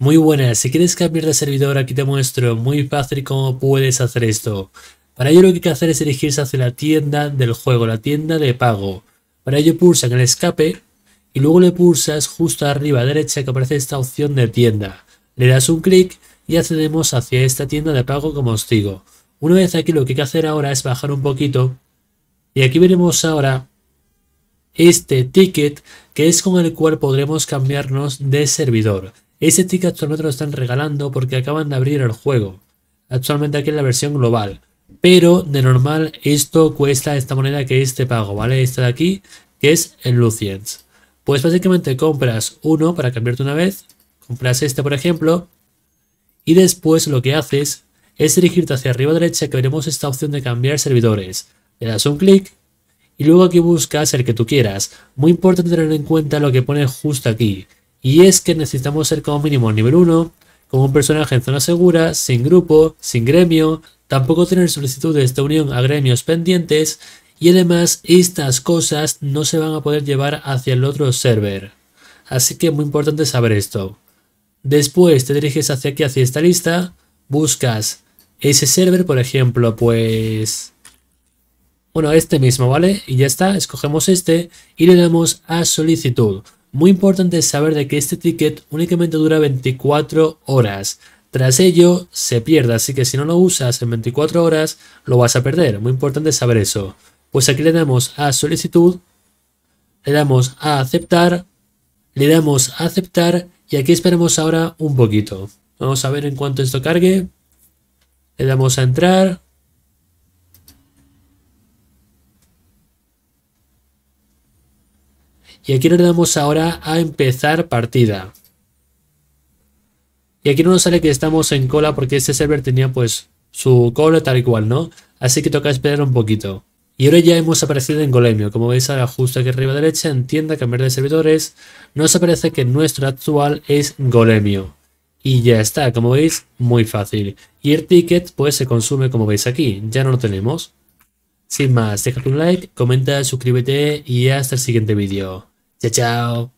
Muy buenas, si quieres cambiar de servidor aquí te muestro muy fácil cómo puedes hacer esto. Para ello lo que hay que hacer es dirigirse hacia la tienda del juego, la tienda de pago. Para ello pulsa en el escape y luego le pulsas justo arriba a derecha que aparece esta opción de tienda. Le das un clic y accedemos hacia esta tienda de pago como os digo. Una vez aquí lo que hay que hacer ahora es bajar un poquito y aquí veremos ahora este ticket que es con el cual podremos cambiarnos de servidor. Ese ticket actualmente lo están regalando porque acaban de abrir el juego. Actualmente aquí en la versión global. Pero de normal esto cuesta esta moneda que es este pago, ¿vale? Esta de aquí, que es el Luciens. Pues básicamente compras uno para cambiarte una vez. Compras este, por ejemplo. Y después lo que haces es dirigirte hacia arriba derecha que veremos esta opción de cambiar servidores. Le das un clic y luego aquí buscas el que tú quieras. Muy importante tener en cuenta lo que pone justo aquí. Y es que necesitamos ser como mínimo nivel 1, como un personaje en zona segura, sin grupo, sin gremio, tampoco tener solicitudes de unión a gremios pendientes y además estas cosas no se van a poder llevar hacia el otro server. Así que es muy importante saber esto. Después te diriges hacia aquí, hacia esta lista, buscas ese server, por ejemplo, pues... Bueno, este mismo, ¿vale? Y ya está, escogemos este y le damos a solicitud. Muy importante saber de que este ticket únicamente dura 24 horas. Tras ello, se pierde, así que si no lo usas en 24 horas, lo vas a perder. Muy importante saber eso. Pues aquí le damos a solicitud, le damos a aceptar, le damos a aceptar y aquí esperemos ahora un poquito. Vamos a ver en cuanto esto cargue. Le damos a entrar, Y aquí le damos ahora a empezar partida. Y aquí no nos sale que estamos en cola porque este server tenía pues su cola tal y cual, ¿no? Así que toca esperar un poquito. Y ahora ya hemos aparecido en Golemio. Como veis ahora justo aquí arriba derecha, en tienda, cambiar de servidores, nos aparece que nuestro actual es Golemio. Y ya está, como veis, muy fácil. Y el ticket pues se consume como veis aquí, ya no lo tenemos. Sin más, deja tu like, comenta, suscríbete y hasta el siguiente vídeo. Chao, chao.